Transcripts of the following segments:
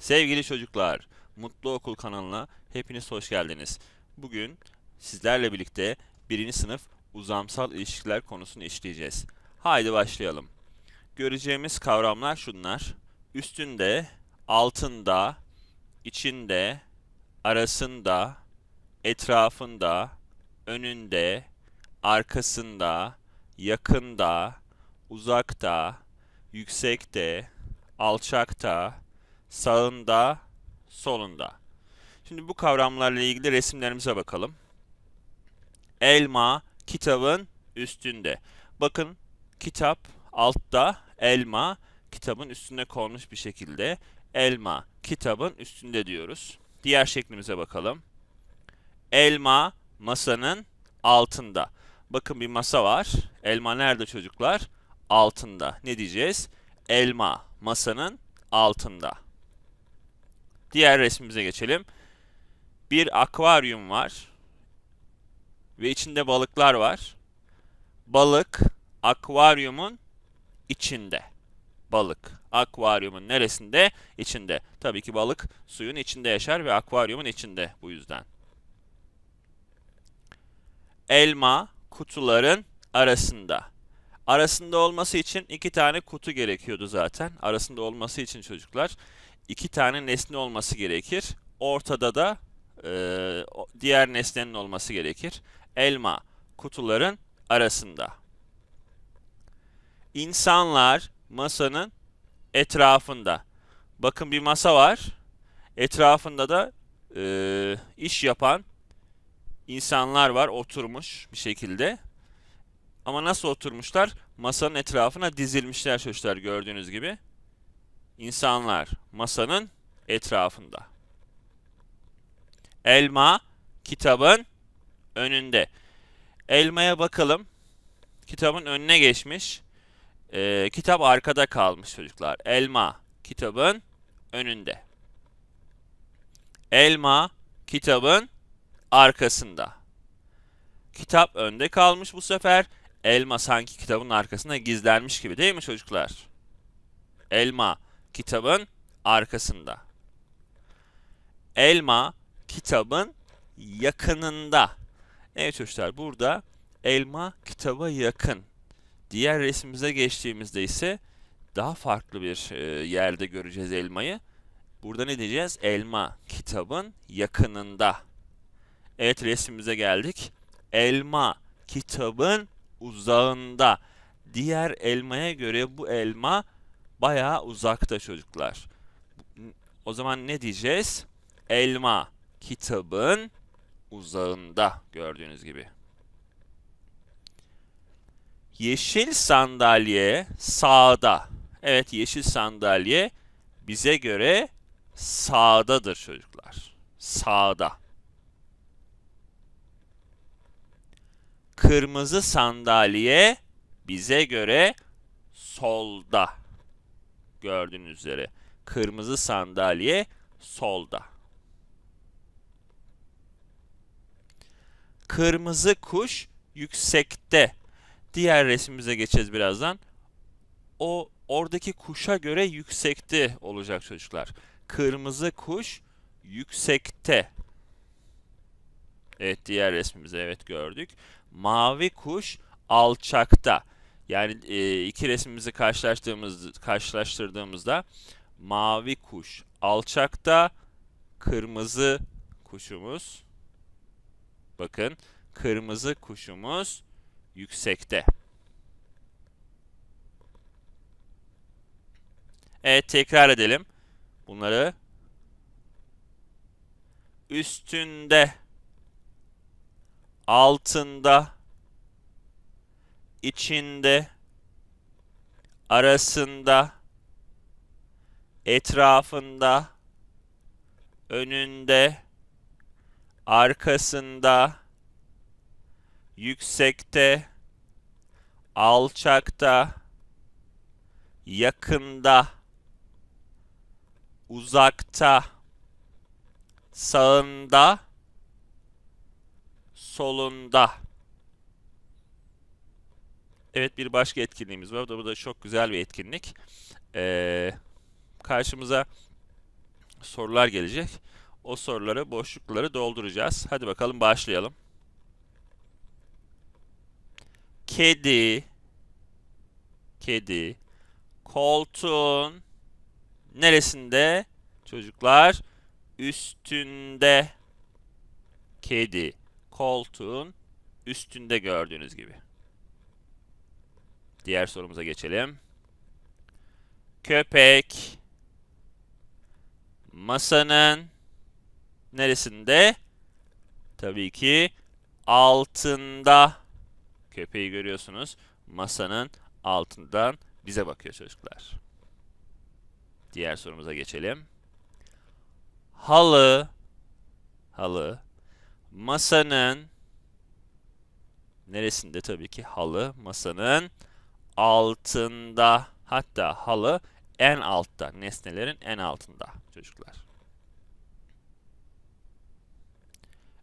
Sevgili çocuklar, Mutlu Okul kanalına hepiniz hoş geldiniz. Bugün sizlerle birlikte birinci sınıf uzamsal ilişkiler konusunu işleyeceğiz. Haydi başlayalım. Göreceğimiz kavramlar şunlar. Üstünde, altında, içinde, arasında, etrafında, önünde, arkasında, yakında, uzakta, yüksekte, alçakta, sağında, solunda. Şimdi bu kavramlarla ilgili resimlerimize bakalım. Elma kitabın üstünde. Bakın kitap altta, elma kitabın üstünde konmuş bir şekilde. Elma kitabın üstünde diyoruz. Diğer şeklimize bakalım. Elma masanın altında. Bakın bir masa var. Elma nerede çocuklar? Altında. Ne diyeceğiz? Elma masanın altında. Diğer resmimize geçelim. Bir akvaryum var. Ve içinde balıklar var. Balık akvaryumun içinde. Balık akvaryumun neresinde? İçinde. Tabii ki balık suyun içinde yaşar ve akvaryumun içinde bu yüzden. Elma kutuların arasında. Arasında olması için iki tane kutu gerekiyordu zaten. Arasında olması için çocuklar iki tane nesne olması gerekir. Ortada da e, diğer nesnenin olması gerekir. Elma kutuların arasında. İnsanlar masanın etrafında. Bakın bir masa var. Etrafında da e, iş yapan insanlar var oturmuş bir şekilde. Ama nasıl oturmuşlar? Masanın etrafına dizilmişler çocuklar gördüğünüz gibi. İnsanlar masanın etrafında. Elma kitabın önünde. Elmaya bakalım. Kitabın önüne geçmiş. Ee, kitap arkada kalmış çocuklar. Elma kitabın önünde. Elma kitabın arkasında. Kitap önde kalmış bu sefer. Elma sanki kitabın arkasında gizlenmiş gibi değil mi çocuklar? Elma kitabın arkasında. Elma kitabın yakınında. Evet çocuklar burada elma kitaba yakın. Diğer resmimize geçtiğimizde ise daha farklı bir e, yerde göreceğiz elmayı. Burada ne diyeceğiz? Elma kitabın yakınında. Evet resmimize geldik. Elma kitabın uzağında. Diğer elmaya göre bu elma Bayağı uzakta çocuklar. O zaman ne diyeceğiz? Elma kitabın uzağında gördüğünüz gibi. Yeşil sandalye sağda. Evet yeşil sandalye bize göre sağdadır çocuklar. Sağda. Kırmızı sandalye bize göre solda. Gördüğünüz üzere kırmızı sandalye solda. Kırmızı kuş yüksekte. Diğer resmimize geçeceğiz birazdan. O oradaki kuşa göre yüksekte olacak çocuklar. Kırmızı kuş yüksekte. Evet diğer resmimize evet gördük. Mavi kuş alçakta. Yani e, iki resmimizi karşılaştığımız karşılaştırdığımızda mavi kuş alçakta, kırmızı kuşumuz bakın kırmızı kuşumuz yüksekte. Evet tekrar edelim. Bunları üstünde altında içinde, arasında, etrafında, önünde, arkasında, yüksekte, alçakta, yakında, uzakta, sağında, solunda. Evet bir başka etkinliğimiz var. Bu da, bu da çok güzel bir etkinlik. Ee, karşımıza sorular gelecek. O soruları, boşlukları dolduracağız. Hadi bakalım başlayalım. Kedi kedi koltuğun neresinde? Çocuklar üstünde kedi koltuğun üstünde gördüğünüz gibi. Diğer sorumuza geçelim. Köpek masanın neresinde? Tabii ki altında. Köpeği görüyorsunuz. Masanın altından bize bakıyor çocuklar. Diğer sorumuza geçelim. Halı halı masanın neresinde tabii ki halı masanın altında. Hatta halı en altta. Nesnelerin en altında çocuklar.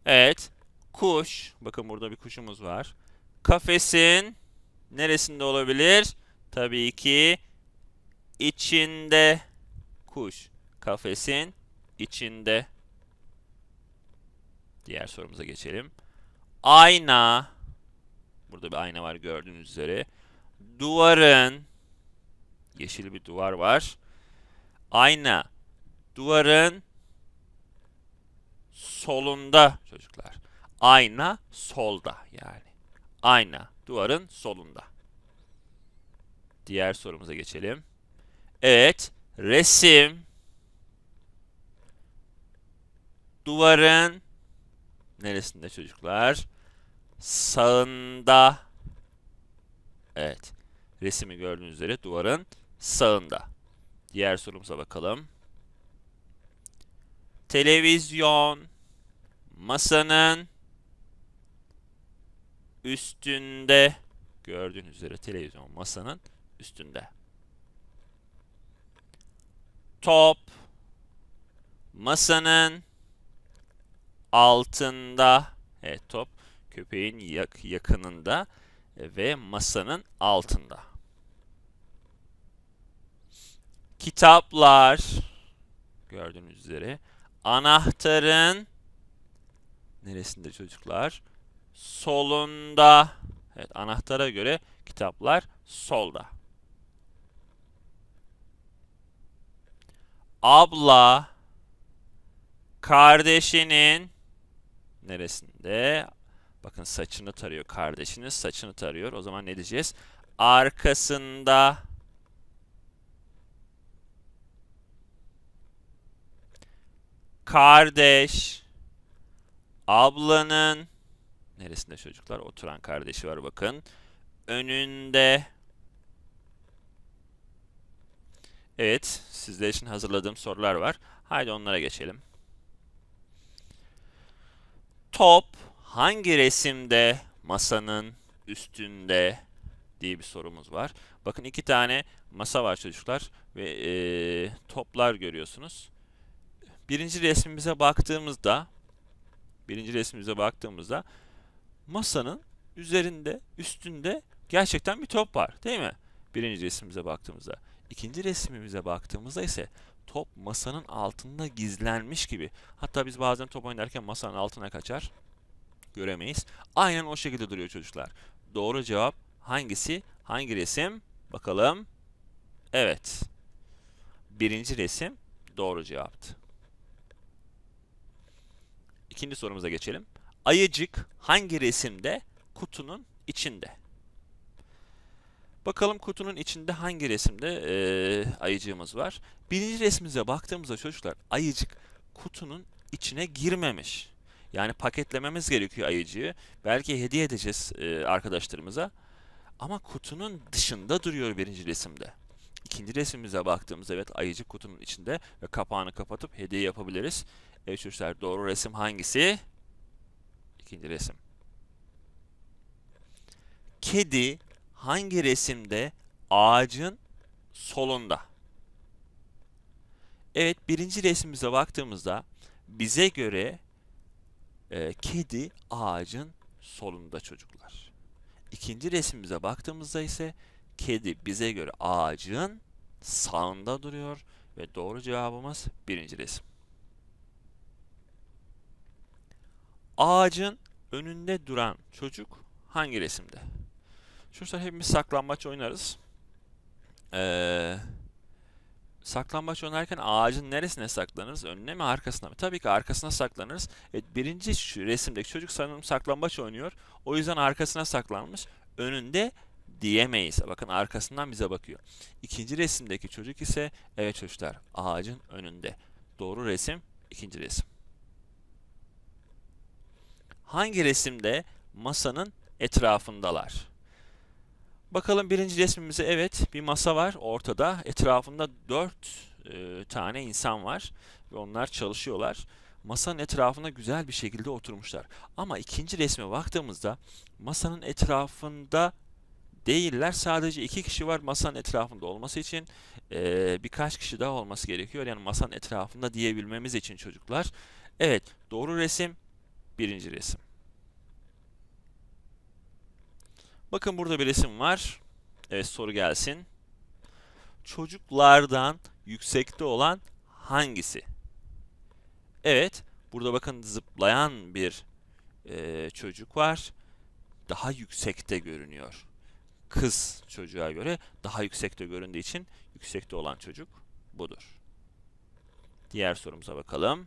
Evet. Kuş. Bakın burada bir kuşumuz var. Kafesin neresinde olabilir? Tabii ki içinde kuş. Kafesin içinde. Diğer sorumuza geçelim. Ayna. Burada bir ayna var gördüğünüz üzere duvarın yeşil bir duvar var. Ayna duvarın solunda çocuklar. Ayna solda yani. Ayna duvarın solunda. Diğer sorumuza geçelim. Evet, resim duvarın neresinde çocuklar? Sağında Evet. Resmi gördüğünüz üzere duvarın sağında. Diğer sorumuza bakalım. Televizyon masanın üstünde. Gördüğünüz üzere televizyon masanın üstünde. Top masanın altında. Evet top köpeğin yak yakınında ve masanın altında. Kitaplar gördüğünüz üzere anahtarın neresinde çocuklar? Solunda. Evet anahtara göre kitaplar solda. Abla kardeşinin neresinde? Bakın saçını tarıyor kardeşiniz. Saçını tarıyor. O zaman ne diyeceğiz? Arkasında kardeş ablanın neresinde çocuklar? Oturan kardeşi var bakın. Önünde Evet, sizler için hazırladığım sorular var. Haydi onlara geçelim. Top hangi resimde masanın üstünde diye bir sorumuz var. Bakın iki tane masa var çocuklar ve e, toplar görüyorsunuz. Birinci resmimize baktığımızda birinci resmimize baktığımızda masanın üzerinde, üstünde gerçekten bir top var değil mi? Birinci resmimize baktığımızda. İkinci resmimize baktığımızda ise top masanın altında gizlenmiş gibi. Hatta biz bazen top oynarken masanın altına kaçar göremeyiz. Aynen o şekilde duruyor çocuklar. Doğru cevap hangisi? Hangi resim? Bakalım. Evet. Birinci resim doğru cevaptı. İkinci sorumuza geçelim. Ayıcık hangi resimde? Kutunun içinde. Bakalım kutunun içinde hangi resimde e, ayıcığımız var. Birinci resmimize baktığımızda çocuklar ayıcık kutunun içine girmemiş. Yani paketlememiz gerekiyor ayıcıyı. Belki hediye edeceğiz e, arkadaşlarımıza. Ama kutunun dışında duruyor birinci resimde. İkinci resimimize baktığımızda evet ayıcı kutunun içinde ve kapağını kapatıp hediye yapabiliriz. Evet çocuklar doğru resim hangisi? İkinci resim. Kedi hangi resimde ağacın solunda? Evet birinci resimimize baktığımızda bize göre e, kedi ağacın solunda çocuklar. İkinci resmimize baktığımızda ise kedi bize göre ağacın sağında duruyor ve doğru cevabımız birinci resim. Ağacın önünde duran çocuk hangi resimde? Şurada hepimiz saklambaç oynarız. Eee Saklambaç oynarken ağacın neresine saklanırız? Önüne mi arkasına mı? Tabii ki arkasına saklanırız. Evet, birinci resimdeki çocuk sanırım saklambaç oynuyor. O yüzden arkasına saklanmış. Önünde diyemeyiz. Bakın arkasından bize bakıyor. İkinci resimdeki çocuk ise evet çocuklar ağacın önünde. Doğru resim ikinci resim. Hangi resimde masanın etrafındalar? Bakalım birinci resmimize evet bir masa var ortada. Etrafında dört e, tane insan var ve onlar çalışıyorlar. Masanın etrafında güzel bir şekilde oturmuşlar. Ama ikinci resme baktığımızda masanın etrafında değiller. Sadece iki kişi var masanın etrafında olması için e, birkaç kişi daha olması gerekiyor. Yani masanın etrafında diyebilmemiz için çocuklar. Evet doğru resim birinci resim. Bakın burada bir resim var. Evet soru gelsin. Çocuklardan yüksekte olan hangisi? Evet burada bakın zıplayan bir e, çocuk var. Daha yüksekte görünüyor. Kız çocuğa göre daha yüksekte göründüğü için yüksekte olan çocuk budur. Diğer sorumuza bakalım.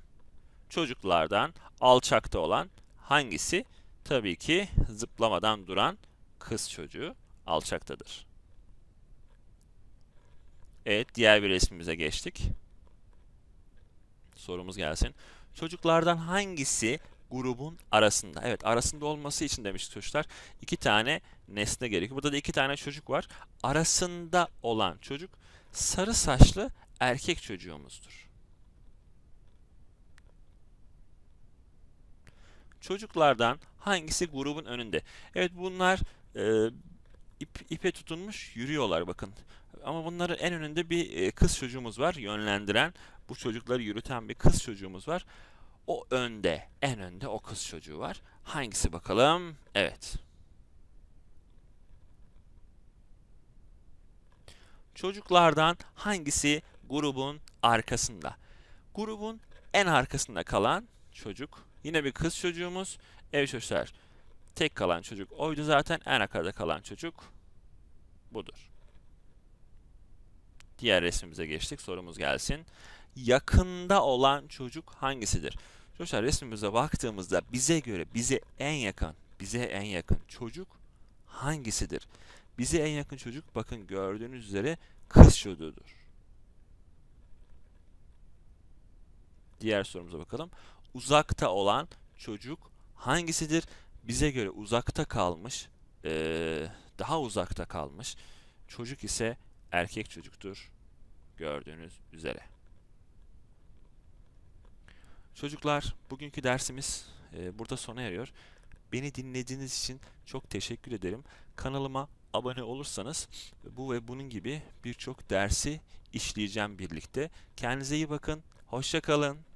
Çocuklardan alçakta olan hangisi? Tabii ki zıplamadan duran çocuk kız çocuğu alçaktadır. Evet, diğer bir resmimize geçtik. Sorumuz gelsin. Çocuklardan hangisi grubun arasında? Evet, arasında olması için demiştik çocuklar. İki tane nesne gerekiyor. Burada da iki tane çocuk var. Arasında olan çocuk sarı saçlı erkek çocuğumuzdur. Çocuklardan hangisi grubun önünde? Evet bunlar e, ip, ipe tutunmuş yürüyorlar bakın. Ama bunların en önünde bir e, kız çocuğumuz var yönlendiren. Bu çocukları yürüten bir kız çocuğumuz var. O önde, en önde o kız çocuğu var. Hangisi bakalım? Evet. Çocuklardan hangisi grubun arkasında? Grubun en arkasında kalan çocuk. Yine bir kız çocuğumuz. Evet çocuklar Tek kalan çocuk oydu zaten. En arkada kalan çocuk budur. Diğer resmimize geçtik. Sorumuz gelsin. Yakında olan çocuk hangisidir? Çocuklar resmimize baktığımızda bize göre bize en yakın, bize en yakın çocuk hangisidir? Bize en yakın çocuk bakın gördüğünüz üzere kız çocuğudur. Diğer sorumuza bakalım. Uzakta olan çocuk hangisidir? bize göre uzakta kalmış, e, daha uzakta kalmış. Çocuk ise erkek çocuktur gördüğünüz üzere. Çocuklar bugünkü dersimiz e, burada sona eriyor. Beni dinlediğiniz için çok teşekkür ederim. Kanalıma abone olursanız bu ve bunun gibi birçok dersi işleyeceğim birlikte. Kendinize iyi bakın. Hoşça kalın.